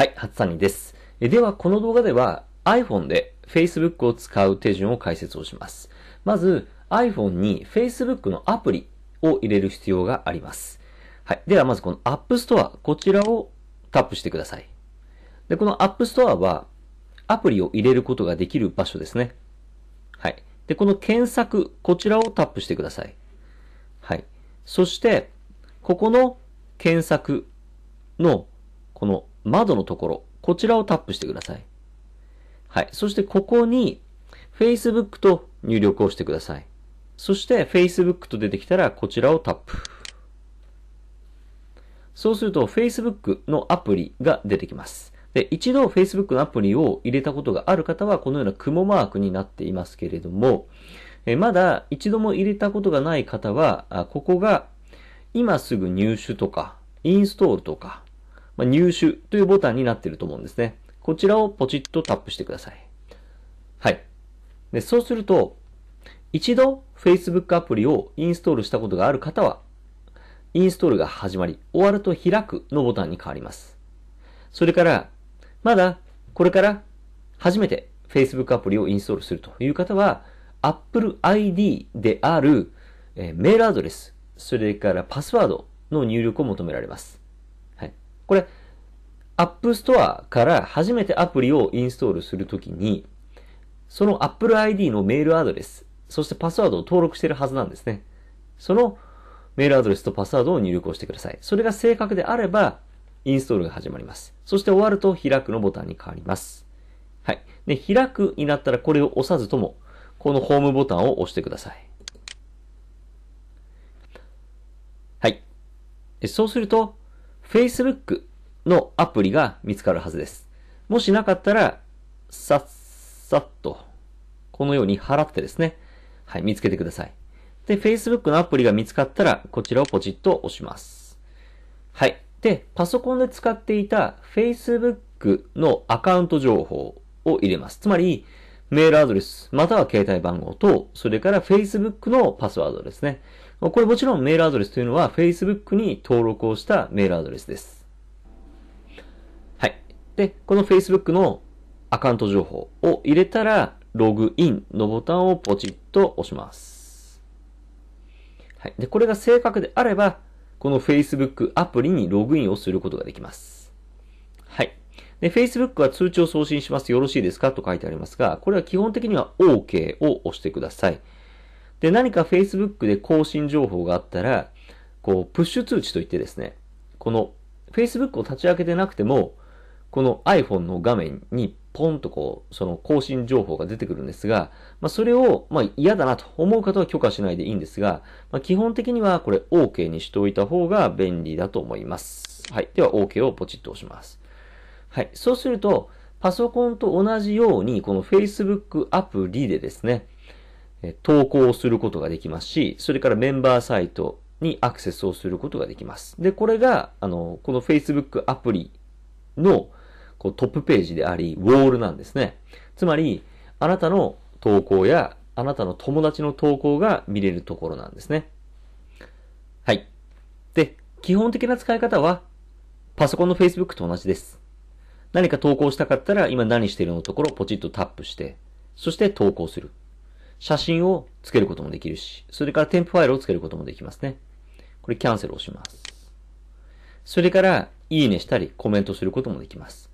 はい、初谷です。では、この動画では iPhone で Facebook を使う手順を解説をします。まず、iPhone に Facebook のアプリを入れる必要があります。はい。では、まずこの App Store、こちらをタップしてください。で、この App Store は、アプリを入れることができる場所ですね。はい。で、この検索、こちらをタップしてください。はい。そして、ここの検索の、この窓のところ、こちらをタップしてください。はい。そしてここに Facebook と入力をしてください。そして Facebook と出てきたらこちらをタップ。そうすると Facebook のアプリが出てきます。で、一度 Facebook のアプリを入れたことがある方はこのような雲マークになっていますけれども、えまだ一度も入れたことがない方は、ここが今すぐ入手とかインストールとかまあ、入手というボタンになっていると思うんですね。こちらをポチッとタップしてください。はい。で、そうすると、一度 Facebook アプリをインストールしたことがある方は、インストールが始まり、終わると開くのボタンに変わります。それから、まだこれから初めて Facebook アプリをインストールするという方は、Apple ID である、えメールアドレス、それからパスワードの入力を求められます。これ、App Store から初めてアプリをインストールするときに、その Apple ID のメールアドレス、そしてパスワードを登録しているはずなんですね。そのメールアドレスとパスワードを入力をしてください。それが正確であれば、インストールが始まります。そして終わると開くのボタンに変わります。はい。で、開くになったらこれを押さずとも、このホームボタンを押してください。はい。そうすると、Facebook のアプリが見つかるはずです。もしなかったら、さっさっと、このように払ってですね、はい、見つけてください。で、Facebook のアプリが見つかったら、こちらをポチッと押します。はい。で、パソコンで使っていた Facebook のアカウント情報を入れます。つまり、メールアドレス、または携帯番号と、それから Facebook のパスワードですね。これもちろんメールアドレスというのは Facebook に登録をしたメールアドレスです。はい。で、この Facebook のアカウント情報を入れたら、ログインのボタンをポチッと押します。はい。で、これが正確であれば、この Facebook アプリにログインをすることができます。で、Facebook は通知を送信します。よろしいですかと書いてありますが、これは基本的には OK を押してください。で、何か Facebook で更新情報があったら、こう、プッシュ通知といってですね、この Facebook を立ち上げてなくても、この iPhone の画面にポンとこう、その更新情報が出てくるんですが、まあそれを、まあ嫌だなと思う方は許可しないでいいんですが、まあ基本的にはこれ OK にしておいた方が便利だと思います。はい。では OK をポチッと押します。はい。そうすると、パソコンと同じように、この Facebook アプリでですね、投稿をすることができますし、それからメンバーサイトにアクセスをすることができます。で、これが、あの、この Facebook アプリのこうトップページであり、ウォールなんですね。つまり、あなたの投稿や、あなたの友達の投稿が見れるところなんですね。はい。で、基本的な使い方は、パソコンの Facebook と同じです。何か投稿したかったら、今何してるのところをポチッとタップして、そして投稿する。写真をつけることもできるし、それから添付ファイルをつけることもできますね。これキャンセルをします。それから、いいねしたり、コメントすることもできます。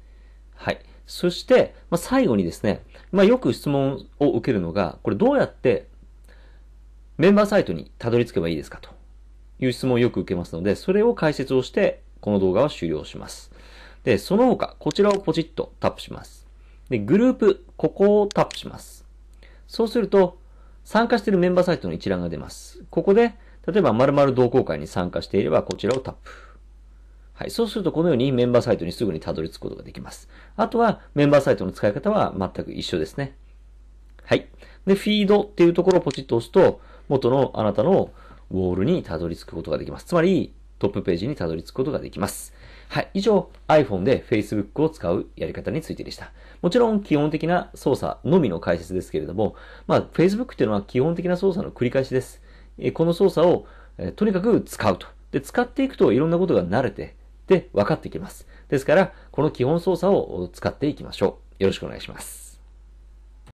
はい。そして、まあ、最後にですね、まあ、よく質問を受けるのが、これどうやってメンバーサイトにたどり着けばいいですかという質問をよく受けますので、それを解説をして、この動画は終了します。で、その他、こちらをポチッとタップします。で、グループ、ここをタップします。そうすると、参加しているメンバーサイトの一覧が出ます。ここで、例えば、〇〇同好会に参加していれば、こちらをタップ。はい。そうすると、このようにメンバーサイトにすぐにたどり着くことができます。あとは、メンバーサイトの使い方は全く一緒ですね。はい。で、フィードっていうところをポチッと押すと、元のあなたのウォールにたどり着くことができます。つまり、トップページにたどり着くことができます。はい。以上、iPhone で Facebook を使うやり方についてでした。もちろん、基本的な操作のみの解説ですけれども、まあ、Facebook っていうのは基本的な操作の繰り返しです。えこの操作を、えとにかく使うと。で、使っていくといろんなことが慣れて、で、分かってきます。ですから、この基本操作を使っていきましょう。よろしくお願いします。